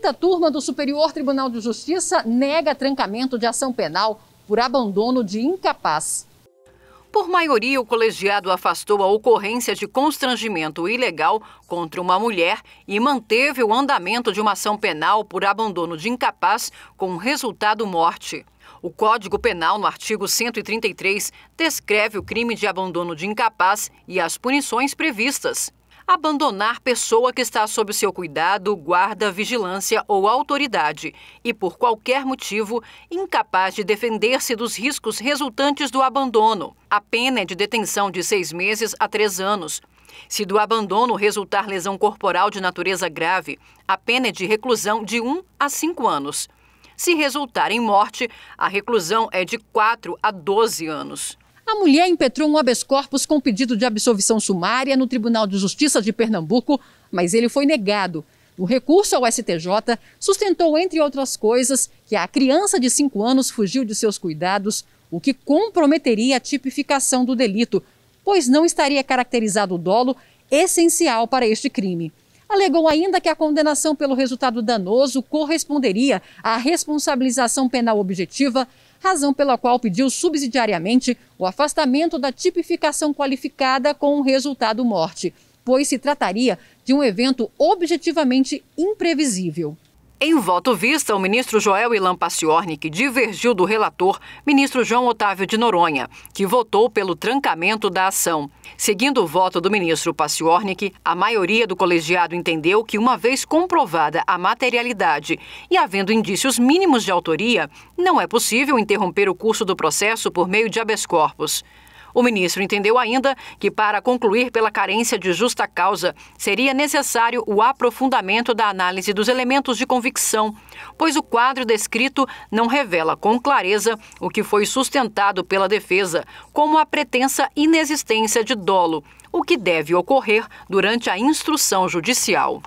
quinta turma do Superior Tribunal de Justiça nega trancamento de ação penal por abandono de incapaz. Por maioria, o colegiado afastou a ocorrência de constrangimento ilegal contra uma mulher e manteve o andamento de uma ação penal por abandono de incapaz com resultado morte. O Código Penal, no artigo 133, descreve o crime de abandono de incapaz e as punições previstas abandonar pessoa que está sob seu cuidado, guarda, vigilância ou autoridade e, por qualquer motivo, incapaz de defender-se dos riscos resultantes do abandono. A pena é de detenção de seis meses a três anos. Se do abandono resultar lesão corporal de natureza grave, a pena é de reclusão de um a cinco anos. Se resultar em morte, a reclusão é de 4 a 12 anos. A mulher impetrou um habeas corpus com pedido de absolvição sumária no Tribunal de Justiça de Pernambuco, mas ele foi negado. O recurso ao STJ sustentou, entre outras coisas, que a criança de 5 anos fugiu de seus cuidados, o que comprometeria a tipificação do delito, pois não estaria caracterizado o dolo essencial para este crime. Alegou ainda que a condenação pelo resultado danoso corresponderia à responsabilização penal objetiva razão pela qual pediu subsidiariamente o afastamento da tipificação qualificada com resultado morte, pois se trataria de um evento objetivamente imprevisível. Em voto vista, o ministro Joel Ilan Paciorni, que divergiu do relator, ministro João Otávio de Noronha, que votou pelo trancamento da ação. Seguindo o voto do ministro Paciornik, a maioria do colegiado entendeu que, uma vez comprovada a materialidade e havendo indícios mínimos de autoria, não é possível interromper o curso do processo por meio de habeas corpus. O ministro entendeu ainda que, para concluir pela carência de justa causa, seria necessário o aprofundamento da análise dos elementos de convicção, pois o quadro descrito não revela com clareza o que foi sustentado pela defesa, como a pretensa inexistência de dolo, o que deve ocorrer durante a instrução judicial.